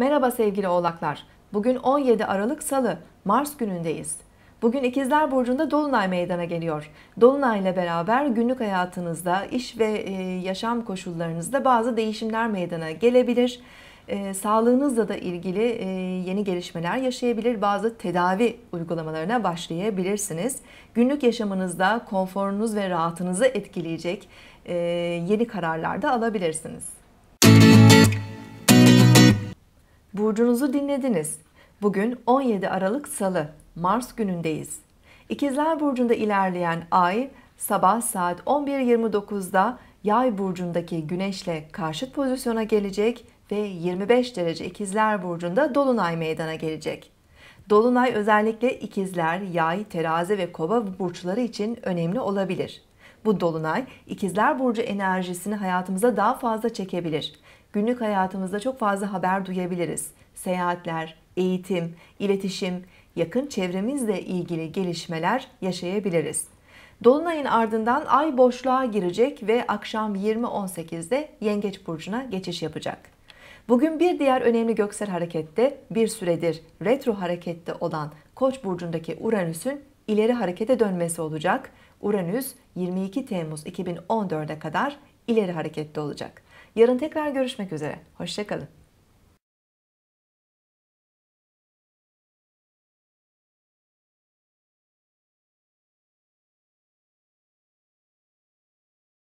Merhaba sevgili oğlaklar. Bugün 17 Aralık Salı, Mars günündeyiz. Bugün İkizler Burcu'nda Dolunay meydana geliyor. Dolunay ile beraber günlük hayatınızda, iş ve e, yaşam koşullarınızda bazı değişimler meydana gelebilir. E, sağlığınızla da ilgili e, yeni gelişmeler yaşayabilir, bazı tedavi uygulamalarına başlayabilirsiniz. Günlük yaşamınızda konforunuz ve rahatınızı etkileyecek e, yeni kararlar da alabilirsiniz. Burcunuzu dinlediniz. Bugün 17 Aralık Salı, Mars günündeyiz. İkizler Burcu'nda ilerleyen ay sabah saat 11.29'da Yay Burcu'ndaki Güneş'le karşıt pozisyona gelecek ve 25 derece İkizler Burcu'nda Dolunay meydana gelecek. Dolunay özellikle ikizler, yay, terazi ve kova burçları için önemli olabilir. Bu dolunay ikizler burcu enerjisini hayatımıza daha fazla çekebilir. Günlük hayatımızda çok fazla haber duyabiliriz. Seyahatler, eğitim, iletişim, yakın çevremizle ilgili gelişmeler yaşayabiliriz. Dolunayın ardından ay boşluğa girecek ve akşam 20.18'de Yengeç burcuna geçiş yapacak. Bugün bir diğer önemli göksel harekette bir süredir retro harekette olan Koç burcundaki Uranüs'ün ileri harekete dönmesi olacak. Uranüs 22 Temmuz 2014'e kadar ileri harekette olacak. Yarın tekrar görüşmek üzere. Hoşçakalın.